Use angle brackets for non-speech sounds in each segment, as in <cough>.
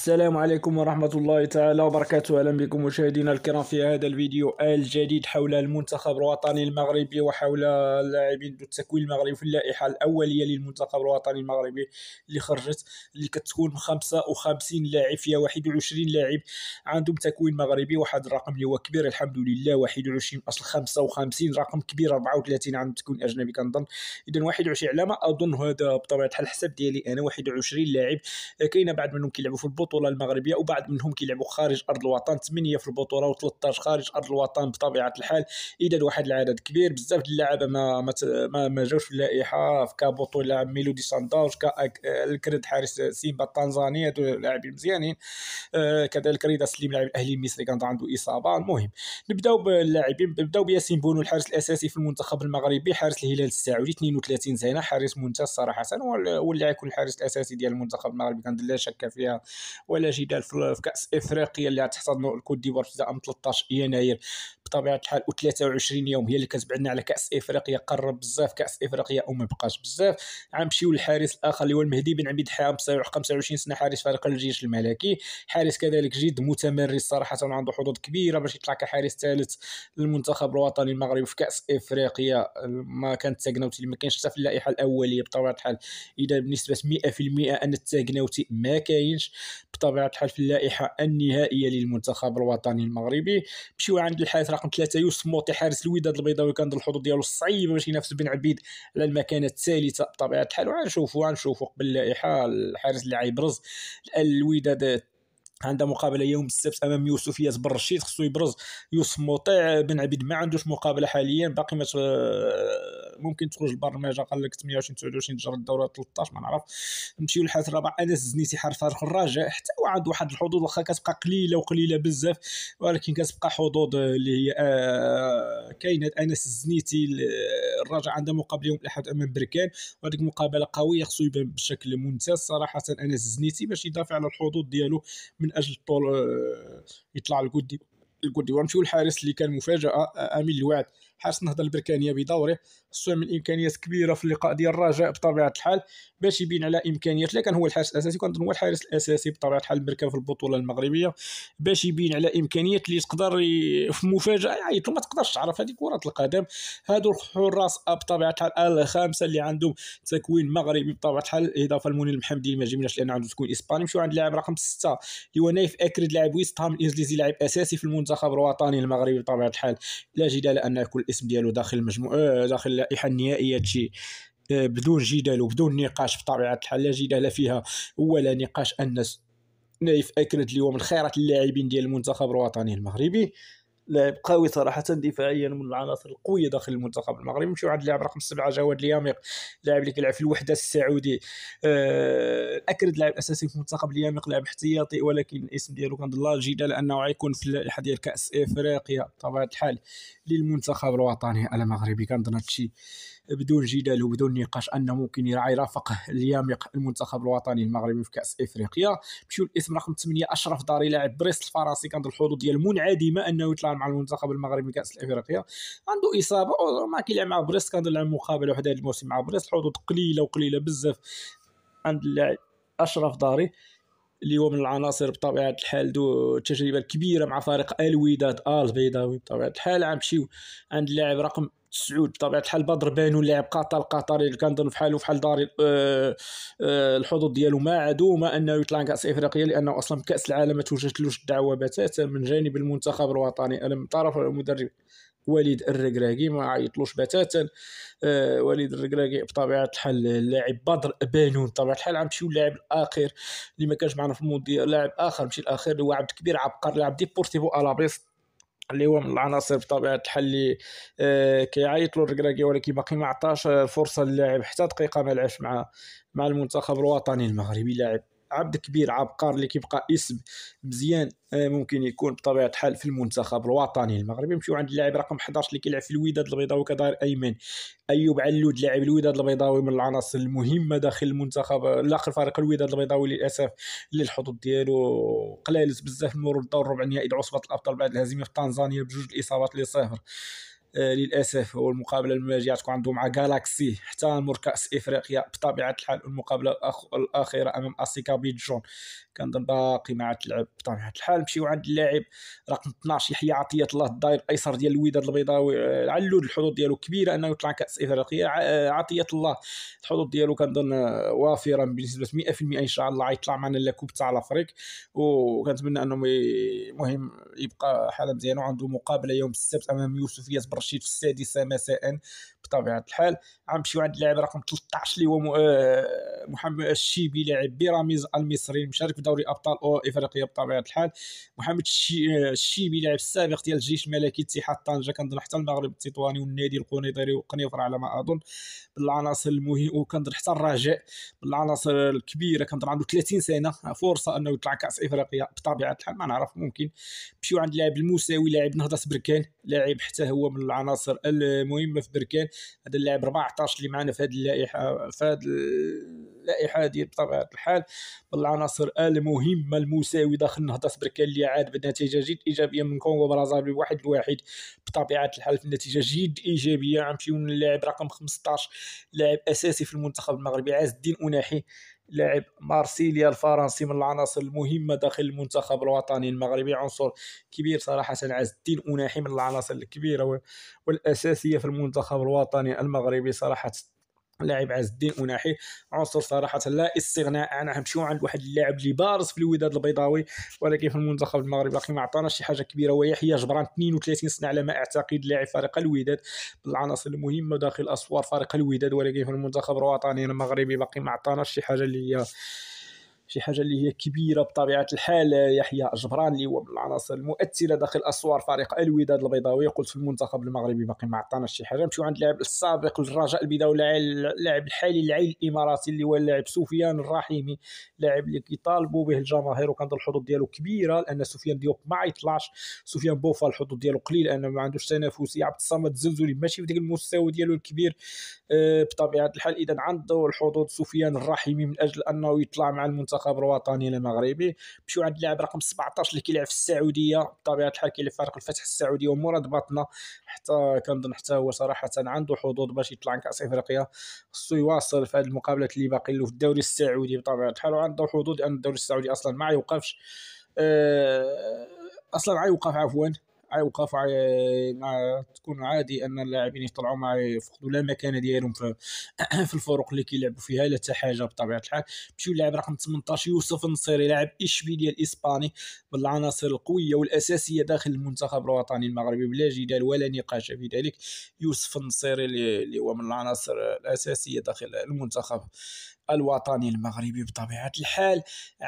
السلام عليكم ورحمة الله تعالى وبركاته أهلا بكم مشاهدينا الكرام في هذا الفيديو الجديد حول المنتخب الوطني المغربي وحول اللاعبين ذو التكوين المغربي في اللائحة الأولية للمنتخب الوطني المغربي اللي خرجت اللي كتكون 55 لاعب فيها 21 لاعب عندهم تكوين مغربي واحد الرقم اللي هو كبير الحمد لله 21 أصل 55 رقم كبير 34 عندهم تكوين أجنبي كنظن إذا 21 ما أظن هذا بطبيعة الحال الحساب ديالي أنا 21 لاعب كاين بعض منهم كيلعبوا في البطولة البطوله المغربيه وبعد منهم كيلعبوا خارج ارض الوطن 8 في البطوله و13 خارج ارض الوطن بطبيعه الحال اذا واحد العدد كبير بزاف ديال اللعابه ما ما, ما جاوش في اللائحه في كابوطولا ميلودي سانداوش الكرد حارس سيمبا التنزاني هادو لاعبين مزيانين آه، كذلك رضا سليم لاعب الاهلي المصري كانت عنده اصابه المهم نبداو باللاعبين نبداو بياسين بونو الحارس الاساسي في المنتخب المغربي حارس الهلال السعودي 32 سنه حارس ممتاز صراحه واللاعب يكون الحارس الاساسي ديال المنتخب المغربي كان لا شك فيها ولا جدال في كاس افريقيا اللي غتحتضنوا الكوت ديفوار في عام 13 يناير بطبيعه الحال و23 يوم هي اللي كتبعدنا على كاس افريقيا قرب بزاف كاس افريقيا وما بقاش بزاف غنمشيو للحارس الاخر اللي هو المهدي بن عبيد حام 25 سنه حارس فريق الجيش الملكي حارس كذلك جد متمرس صراحه عنده حظوظ كبيره باش يطلع كحارس ثالث للمنتخب الوطني المغربي في كاس افريقيا ما كان التاكناوتي اللي ما كانش حتى في اللائحه الاوليه بطبيعه الحال اذا بنسبه 100% ان التاكناوتي ما كاينش بطبيعه الحال في اللائحه النهائيه للمنتخب الوطني المغربي مشيو عند الحارس رقم ثلاثه يوسف موطي حارس الوداد البيضاوي كان الحظوظ ديالو صعيبه باش ينافس بن عبيد على المكانه الثالثه بطبيعه الحال وغنشوفو غنشوفو قبل اللائحه الحارس اللي عيبرز الوداد عنده مقابله يوم السبت امام يوسف ياس خصو يبرز يوسف مطيع بن عبيد ما عندوش مقابله حاليا باقي ما ممكن تخرج البرمجه قال لك 28 29 تجرى الدوره 13 ما نعرف نمشيو للحارس الرابع انس الزنيسي حرف الرجاء حتى هو عنده واحد الحظوظ واخا كتبقى قليله وقليله بزاف ولكن كتبقى حظوظ اللي هي آه كاينه انس الزنيتي الرجاء عنده مقابل يوم الاحد امام بركان وهذيك مقابله قويه خصو يبان بشكل ممتاز صراحه انس الزنيتي باش يدافع على الحظوظ ديالو من اجل الطول آه يطلع الكودي الكودي ونمشيو للحارس اللي كان مفاجاه آه، امين الوعد حارس النهضه البركانيه بدوره خصو يعمل امكانيات كبيره في اللقاء ديال الرجاء بطبيعه الحال باش يبين على امكانيات اللي كان هو الحارس الاساسي كان هو الحارس الاساسي بطبيعه الحال البركان في البطوله المغربيه باش يبين على امكانيات اللي تقدر في مفاجاه عيط ما تقدرش تعرف هذه كره القدم هادو الحراس بطبيعه الحال الخامسه اللي عندهم تكوين مغربي بطبيعه الحال اضافه لمنير المحمدي ما جبناش لان عنده تكوين اسباني مشيو عند لاعب رقم 6 اللي هو نايف اكريد لاعب ويست هام الانجليزي لاعب اساسي في المنتخب الوطني المغربي بطبيعه الحال لا جدال ان كل الاسم ديالو داخل المجموع آه، داخل اللائحه النهائيه تشي آه، بدون جدال وبدون نقاش بطبيعه الحال لا جدال فيها ولا نقاش ان نايف اكلت اليوم الخيرات اللاعبين ديال المنتخب الوطني المغربي لاعب قوي صراحه دفاعيا من العناصر القويه داخل المنتخب المغربي نمشيو عند اللاعب رقم سبعه جواد اليامق لاعب اللي كيلعب في الوحده السعودي آه اكرد لاعب اساسي في منتخب اليامق لاعب احتياطي ولكن الاسم ديالو كان لاجئ لانه غيكون في اللائحه ديال كاس افريقيا بطبيعه الحال للمنتخب الوطني المغربي كنظن هادشي بدون جدال وبدون نقاش انه ممكن يرافقه اليامق المنتخب الوطني المغربي في كاس افريقيا مشيو الاسم رقم 8 اشرف داري لاعب بريست الفرنسي كان الحظوظ ديال منعدمه انه يطلع مع المنتخب المغربي كاس الافريقيا عنده اصابه ما كيلعب مع بريست كان لعب مقابله وحده الموسم مع بريست الحظوظ قليله وقليله بزاف عند اللاعب اشرف داري اللي هو من العناصر بطبيعه الحال ذو التجربه الكبيره مع فريق الوداد البيضاوي بطبيعه الحال عم تمشيو عند اللاعب رقم تسعود بطبيعه الحال بدر بانو لاعب قطر القطري اللي كان في حاله في حال دار آه، آه، الحظوظ ديالو ما ما انه يطلع كاس افريقيا لانه اصلا كاس العالم ما توجدتلوش الدعوه بتاتا من جانب المنتخب الوطني من طرف المدرب وليد الركراكي ما عيطلوش بتاتا آه، وليد الركراكي بطبيعه الحال اللاعب بدر بانون بطبيعه الحال غنمشيو اللاعب الاخر اللي ما كانش معنا في المونديال لاعب اخر مشي الاخر اللي هو عبد الكبير عبقر لاعب ديبورتيفو الابيس اللي هو من العناصر بطبيعه الحال اللي آه كيعيط له الركراكي ولكن باقي ما عطاش آه، فرصه للاعب حتى دقيقه ما لعبش مع مع المنتخب الوطني المغربي لاعب عبد كبير عبقر اللي كيبقى اسم مزيان آه، ممكن يكون بطبيعه الحال في المنتخب الوطني المغربي نمشيو عند اللاعب رقم 11 اللي كيلعب في الوداد البيضاوي كدار ايمن ايوب علود لاعب الوداد البيضاوي من العناصر المهمه داخل المنتخب آه، الاخر فريق الوداد البيضاوي للاسف اللي الحظوظ ديالو قلالت بزاف مرور الدور ربع النهائي عصبه الابطال بعد الهزيمه في تنزانيا بجوج الاصابات لصفر آه، للاسف هو المقابله الماجيه تكون عنده مع جالاكسي احتضر كاس افريقيا بطبيعه الحال المقابله الاخيره امام اسيكا بيجون كنظن باقي ما تلعب بطبيعه الحال نمشيو عند اللاعب رقم 12 يحيى عطيه الله الداير الايسر ديال الوداد البيضاوي آه، علود الحظوظ ديالو كبيره انه يطلع كاس افريقيا آه، عطيه الله الحظوظ ديالو كنظن وافره بنسبه 100% ان شاء الله غيطلع معنا لاكوب تاع لافريك وكنتمنى انه مهم يبقى حاله مزيانه وعنده مقابله يوم السبت امام يوسفيه مشيت في السادسه مساء بطبيعه الحال غنمشيو عند اللاعب رقم 13 اللي هو آه، محمد الشيبي لاعب بيراميدز المصري مشارك في دوري ابطال او افريقيا بطبيعه الحال محمد آه، الشيبي لاعب السابق ديال الجيش الملكي اتحاد طنجه كنظن حتى المغرب التطواني والنادي القنيطري وقنيفر على ما اظن بالعناصر المهم وكنظن حتى الرجاء بالعناصر الكبيره كنظن عنده 30 سنه فرصه انه يطلع كاس افريقيا بطبيعه الحال ما نعرف ممكن نمشيو عند اللاعب الموساوي لاعب نهضه بركان لاعب حتى هو من العناصر المهمه في بركان هذا اللاعب 14 اللي معنا في هذه اللائحه في هذه اللائحه هذه بطبيعه الحال بالعناصر المهمه المساوي داخل نهضه في بركان اللي عاد بنتيجه جد ايجابيه من كونغو برازافيل واحد لواحد بطبيعه الحال في النتيجه جد ايجابيه غنمشيو اللاعب رقم 15 لاعب اساسي في المنتخب المغربي عز الدين اوناحي لاعب مارسيليا الفرنسي من العناصر المهمه داخل المنتخب الوطني المغربي عنصر كبير صراحه عز الدين اوناحي من العناصر الكبيره والاساسيه في المنتخب الوطني المغربي صراحه لاعب عز الدين اناحي عنصر صراحه لا استغناء عنه نمشيو عند واحد اللاعب اللي بارز في الوداد البيضاوي ولكن في المنتخب المغربي باقي ما عطاناش شي حاجه كبيره ويحيى جبران 32 سنه على ما اعتقد لاعب فريق الوداد بالعناصر المهمه داخل اسوار فريق الوداد ولكن في المنتخب الوطني المغربي باقي ما عطاناش شي حاجه اللي هي شي حاجه اللي هي كبيره بطبيعه الحال يحيى جبران اللي هو من العناصر المؤثره داخل اسوار فريق الوداد البيضاوي قلت في المنتخب المغربي باقي ما عطاناش شي حاجه نمشيو عند اللاعب السابق الرجاء البيضاوي اللاعب الحالي العيل الاماراتي اللي هو اللاعب سفيان الرحيمي لاعب اللي كيطالبوا به الجماهير وكان الحظوظ ديالو كبيره لان سفيان ديوب ما عيطلعش سفيان بوفا الحظوظ ديالو قليل لان ما عندوش تنافسيه عبد الصمد الزلزولي ماشي في ديك المستوى ديالو الكبير آه، بطبيعه الحال اذا عنده الحظوظ سفيان الرحيمي من اجل انه يطلع مع المنتخب المنتخب الوطني المغربي مشيو عند اللاعب رقم 17 اللي كيلعب في السعوديه بطبيعه الحال كيلعب فريق الفتح السعودي ومراد باطنه حتى كنظن حتى هو صراحه عنده حظوظ باش يطلع لكاس افريقيا خصو يواصل في هذه المقابلات اللي باقي له في الدوري السعودي بطبيعه الحال وعنده حظوظ لان الدوري السعودي اصلا ما يوقفش آه، اصلا غيوقف عفوا اوقاف مع تكون عادي ان اللاعبين يطلعوا مع يفقدوا لا مكانه ديالهم <clears throat> في, الفرق اللي كيلعبوا فيها لا حتى حاجه بطبيعه الحال مشيو لاعب رقم 18 يوسف النصيري لاعب اشبيليا الاسباني من العناصر القويه والاساسيه داخل المنتخب الوطني المغربي بلا جدال ولا نقاش في ذلك يوسف النصيري اللي هو من العناصر الاساسيه داخل المنتخب الوطني المغربي بطبيعه الحال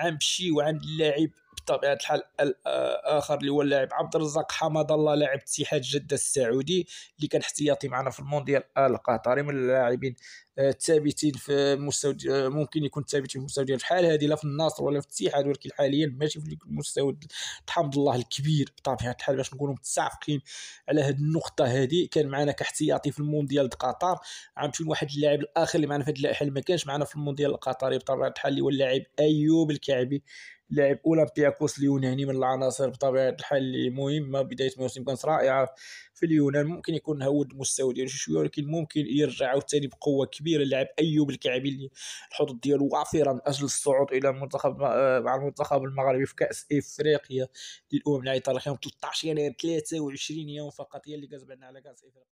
غنمشيو عند اللاعب بطبيعه الحال الاخر اللي هو اللاعب عبد الرزاق حمد الله لاعب اتحاد جده السعودي اللي كان احتياطي معنا في المونديال القطري من اللاعبين ثابتين في مستوى ممكن يكون ثابتين في مستوى ديال الحال هذه لا في النصر ولا في الاتحاد ولكن حاليا ماشي في المستوى الحمد لله الكبير بطبيعه الحال باش نقولوا متسابقين على هذه النقطه هذه كان معنا كاحتياطي في المونديال د قطر غنمشيو لواحد اللاعب الاخر اللي معنا في هذه اللائحه اللي ما كانش معنا في المونديال القطري بطبيعه الحال اللي هو اللاعب ايوب الكعبي لاعب اولمبياكوس اليوناني من العناصر بطبيعه الحال اللي مهمه بدايه الموسم كانت رائعه في اليونان ممكن يكون هود المستوى ديالو شي شويه ولكن ممكن يرجع عاوتاني بقوه كبيره اللاعب ايوب الكعبي اللي الحظوظ ديالو وافره من اجل الصعود الى المنتخب آه، مع المنتخب المغربي في كاس افريقيا للامم العام تاريخيا 13 يناير 23 يوم فقط هي اللي كتبعدنا على كاس افريقيا